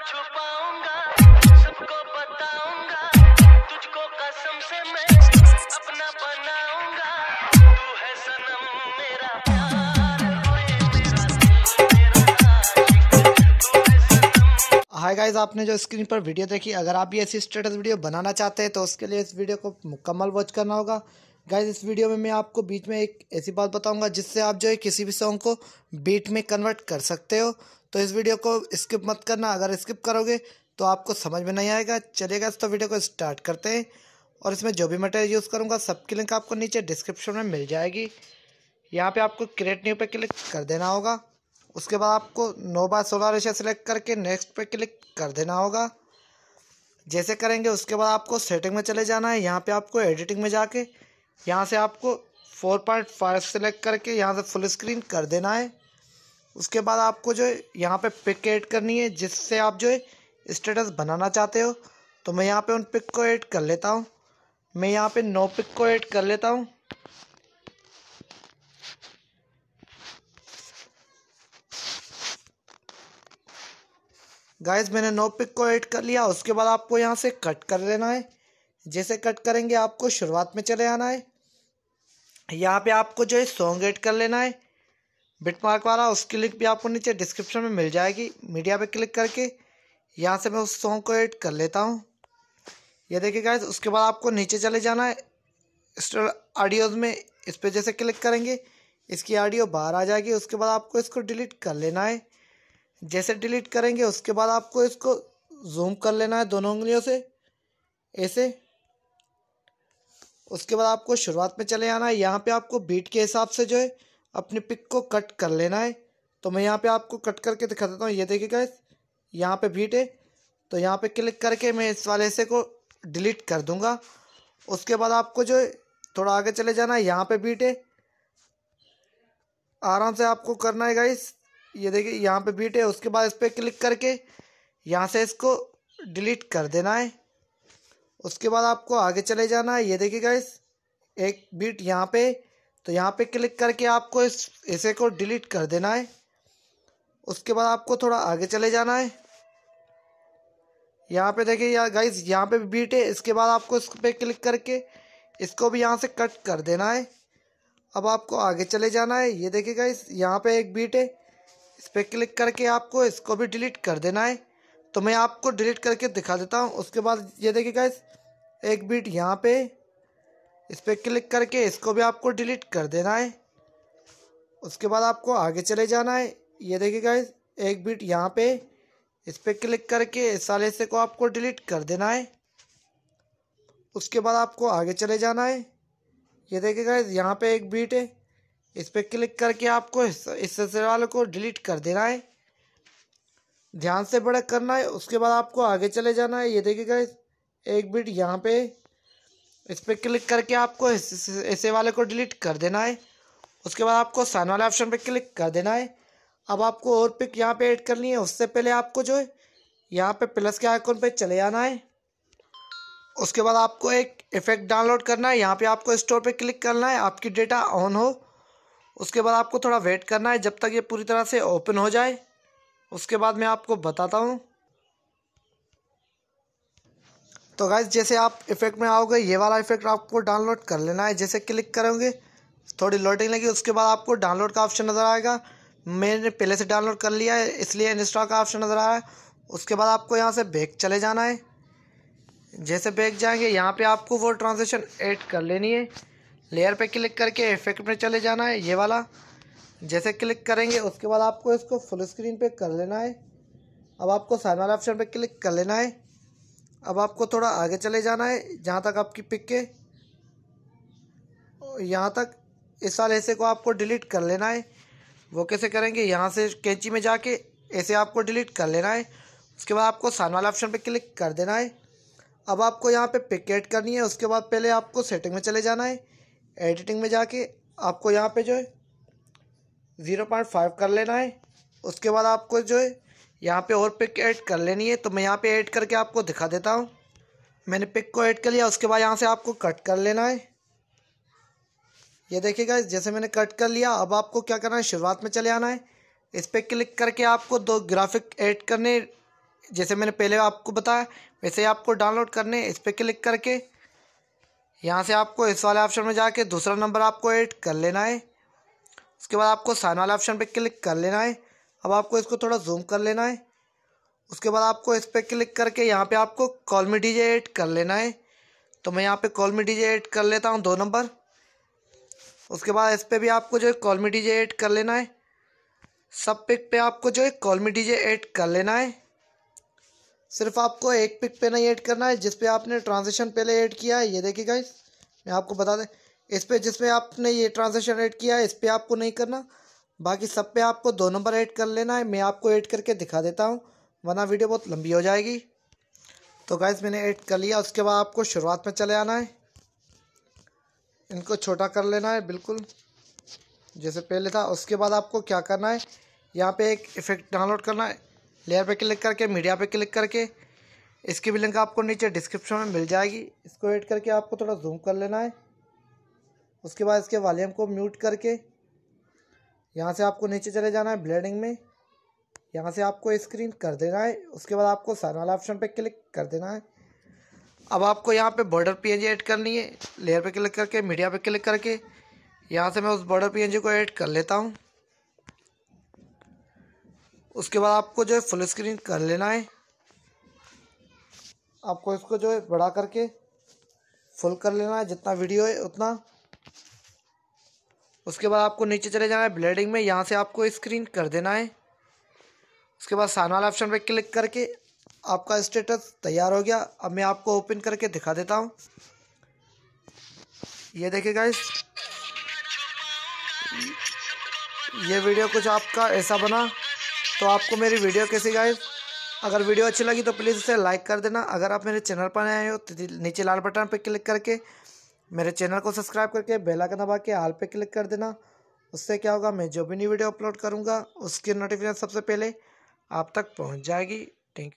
hi guys आपने जो screen पर वीडियो देखी अगर आप भी ऐसी स्टेटस वीडियो बनाना चाहते हैं तो उसके लिए इस वीडियो को मुकम्मल वॉच करना होगा गाइज इस वीडियो में मैं आपको बीच में एक ऐसी बात बताऊंगा जिससे आप जो है किसी भी सॉन्ग को बीट में कन्वर्ट कर सकते हो तो इस वीडियो को स्किप मत करना अगर स्किप करोगे तो आपको समझ में नहीं आएगा चलेगा तो वीडियो को स्टार्ट करते हैं और इसमें जो भी मटेरियल यूज़ करूँगा सबकी लिंक आपको नीचे डिस्क्रिप्शन में मिल जाएगी यहाँ पे आपको क्रिएट न्यू पे क्लिक कर देना होगा उसके बाद आपको नोबा सोलर रेशा सेलेक्ट करके नेक्स्ट पे क्लिक कर देना होगा जैसे करेंगे उसके बाद आपको सेटिंग में चले जाना है यहाँ पे आपको एडिटिंग में जाके यहाँ से आपको फोर पॉइंट फाइव सेलेक्ट करके यहाँ से फुल स्क्रीन कर देना है उसके बाद आपको जो है यहाँ पे पिक ऐड करनी है जिससे आप जो है स्टेटस बनाना चाहते हो तो मैं यहाँ पे उन पिक को ऐड कर लेता हूँ मैं यहाँ पे नो पिक को ऐड कर लेता हूँ गाइज मैंने नो पिक को ऐड कर लिया उसके बाद आपको यहाँ से कट कर लेना है जैसे कट करेंगे आपको शुरुआत में चले आना है यहाँ पे आपको जो है सॉन्ग ऐड कर लेना है बिटमार्क वाला उसकी लिंक भी आपको नीचे डिस्क्रिप्शन में मिल जाएगी मीडिया पे क्लिक करके यहाँ से मैं उस सॉन्ग को एडिट कर लेता हूँ ये देखिए गाइज उसके बाद आपको नीचे चले जाना है स्टोर ऑडियोज में इस पर जैसे क्लिक करेंगे इसकी ऑडियो बाहर आ जाएगी उसके बाद आपको इसको डिलीट कर लेना है जैसे डिलीट करेंगे उसके बाद आपको इसको जूम कर लेना है दोनों उंगलियों से ऐसे उसके बाद आपको शुरुआत में चले आना है यहाँ पे आपको बीट के हिसाब से जो है अपने पिक को कट कर लेना है तो मैं यहाँ पे आपको कट करके दिखा देता हूँ ये देखिएगा यहाँ पे भीट है तो यहाँ पे क्लिक करके मैं इस वाले से को डिलीट कर दूँगा उसके बाद आपको जो थोड़ा आगे चले जाना है यहाँ पे भीट है आराम से आपको करना है गाइस ये देखिए यहाँ पे भीट है उसके बाद इस पर क्लिक करके यहाँ से इसको डिलीट कर देना है उसके बाद आपको आगे चले जाना है ये देखिए गाइस एक बीट यहाँ पे तो यहाँ पे क्लिक करके आपको इस इसे को डिलीट कर देना है उसके बाद आपको थोड़ा आगे चले जाना है यहाँ पे देखिए यार गाइस यहाँ पे भी बीट है इसके बाद आपको इस पर क्लिक करके इसको भी यहाँ से कट कर देना है अब आपको आगे चले जाना है ये देखिए गाइस यहाँ पे एक बीट है इस पर क्लिक करके आपको इसको भी डिलीट कर देना है तो मैं आपको डिलीट करके दिखा देता हूँ उसके बाद ये देखिए गाइस एक बीट यहाँ पे इस पर क्लिक करके इसको भी आपको डिलीट कर देना है उसके बाद आपको आगे चले जाना है ये देखिए गाइज एक बीट यहाँ पे इस पर क्लिक करके इस साले से को आपको डिलीट कर देना है उसके बाद आपको आगे चले जाना है ये देखिए गाइज यहाँ पे एक बीट है इस पर क्लिक करके आपको इस सिलसिले वाले को डिलीट कर देना है ध्यान से बड़ा करना है उसके बाद आपको आगे चले जाना है ये देखिए गाइज एक बीट यहाँ पे इस पर क्लिक करके आपको ऐसे वाले को डिलीट कर देना है उसके बाद आपको सन वाले ऑप्शन पर क्लिक कर देना है अब आपको और पिक यहाँ पे ऐड करनी है उससे पहले आपको जो है यहाँ पे प्लस के आइकॉन पे चले आना है उसके बाद आपको एक इफ़ेक्ट डाउनलोड करना है यहाँ पे आपको स्टोर पे क्लिक करना है आपकी डेटा ऑन हो उसके बाद आपको थोड़ा वेट करना है जब तक ये पूरी तरह से ओपन हो जाए उसके बाद मैं आपको बताता हूँ तो गाइज जैसे आप इफेक्ट में आओगे ये वाला इफेक्ट आपको डाउनलोड कर लेना है जैसे क्लिक करोगे थोड़ी लोडिंग लगी उसके बाद आपको डाउनलोड का ऑप्शन नज़र आएगा मैंने पहले से डाउनलोड कर लिया है इसलिए इंस्टॉल का ऑप्शन नज़र आया है उसके बाद आपको यहाँ से बैग चले जाना है जैसे बैग जाएंगे यहाँ पे आपको वो ट्रांजेक्शन ऐड कर लेनी है लेयर पे क्लिक करके इफेक्ट में चले जाना है ये वाला जैसे क्लिक करेंगे उसके बाद आपको इसको फुल स्क्रीन पे कर लेना है अब आपको साइन वाला ऑप्शन पे क्लिक कर लेना है अब आपको थोड़ा आगे चले जाना है जहाँ तक आपकी पिक के यहाँ तक इस साल ऐसे को आपको डिलीट कर लेना है वो कैसे करेंगे यहाँ से कैंची में जाके ऐसे आपको डिलीट कर लेना है उसके बाद आपको सान वाला ऑप्शन पे क्लिक कर देना है अब आपको यहाँ पे पिक एड करनी है उसके बाद पहले आपको सेटिंग में चले जाना है एडिटिंग में जाके आपको यहाँ पे जो है ज़ीरो पॉइंट फाइव कर लेना है उसके बाद आपको जो है यहाँ पे और पिक ऐड कर लेनी है तो मैं यहाँ पे ऐड करके आपको दिखा देता हूँ मैंने पिक को ऐड कर लिया उसके बाद यहाँ से आपको कट कर लेना है ये देखिएगा जैसे मैंने कट कर लिया अब आपको क्या करना है शुरुआत में चले आना है इस पर क्लिक करके आपको दो ग्राफिक ऐड करने जैसे मैंने पहले आपको बताया वैसे ही आपको डाउनलोड करने इस पर क्लिक करके यहाँ से आपको इस वाले ऑप्शन में जाके दूसरा नंबर आपको ऐड कर लेना है उसके बाद आपको साइन वाले ऑप्शन पर क्लिक कर लेना है अब आपको इसको थोड़ा जूम कर लेना है उसके बाद आपको इस पर क्लिक करके यहाँ पे आपको कॉल मी डीजे एड कर लेना है तो मैं यहाँ पे कॉल मी डीजे एड कर लेता हूँ दो नंबर उसके बाद इस पर भी आपको जो है कॉल मी डीजे एड कर लेना है सब पिक पे आपको जो है कॉल मी डीजे एड कर लेना है सिर्फ आपको एक पिक पे नहीं ऐड करना है जिस पे आपने ट्रांजेक्शन पहले ऐड किया है ये देखिए गाइस मैं आपको बता दें इस पे जिस पे आपने ये ट्रांजेक्शन ऐड किया है इस पे आपको नहीं करना बाकी सब पे आपको दो नंबर ऐड कर लेना है मैं आपको ऐड करके दिखा देता हूँ वरना वीडियो बहुत लंबी हो जाएगी तो गैस मैंने ऐड कर लिया उसके बाद आपको शुरुआत में चले आना है इनको छोटा कर लेना है बिल्कुल जैसे पहले था उसके बाद आपको क्या करना है यहाँ पे एक इफ़ेक्ट डाउनलोड करना है लेयर पे क्लिक करके मीडिया पे क्लिक करके इसकी भी लिंक आपको नीचे डिस्क्रिप्शन में मिल जाएगी इसको ऐड करके आपको थोड़ा जूम कर लेना है उसके बाद इसके वॉल्यूम को म्यूट करके यहाँ से आपको नीचे चले जाना है ब्लेडिंग में यहाँ से आपको स्क्रीन कर देना है उसके बाद आपको सन वाला ऑप्शन पे क्लिक कर देना है अब आपको यहाँ पे बॉर्डर पीएनजी ऐड करनी है लेयर पे क्लिक करके मीडिया पे क्लिक करके यहाँ से मैं उस बॉर्डर पीएनजी को ऐड कर लेता हूँ उसके बाद आपको जो है फुल स्क्रीन कर लेना है आपको इसको जो है बड़ा करके फुल कर लेना है जितना वीडियो है उतना उसके बाद आपको नीचे चले जाना है ब्लेडिंग में यहाँ से आपको स्क्रीन कर देना है उसके बाद वाला ऑप्शन पर क्लिक करके आपका स्टेटस तैयार हो गया अब मैं आपको ओपन करके दिखा देता हूँ ये देखिए गाइस ये वीडियो कुछ आपका ऐसा बना तो आपको मेरी वीडियो कैसी गाइस अगर वीडियो अच्छी लगी तो प्लीज़ इसे लाइक कर देना अगर आप मेरे चैनल पर आए हो तो नीचे लाल बटन पर क्लिक करके मेरे चैनल को सब्सक्राइब करके बेल आइकन दबा के आल पे क्लिक कर देना उससे क्या होगा मैं जो भी नई वीडियो अपलोड करूँगा उसकी नोटिफिकेशन सबसे पहले आप तक पहुँच जाएगी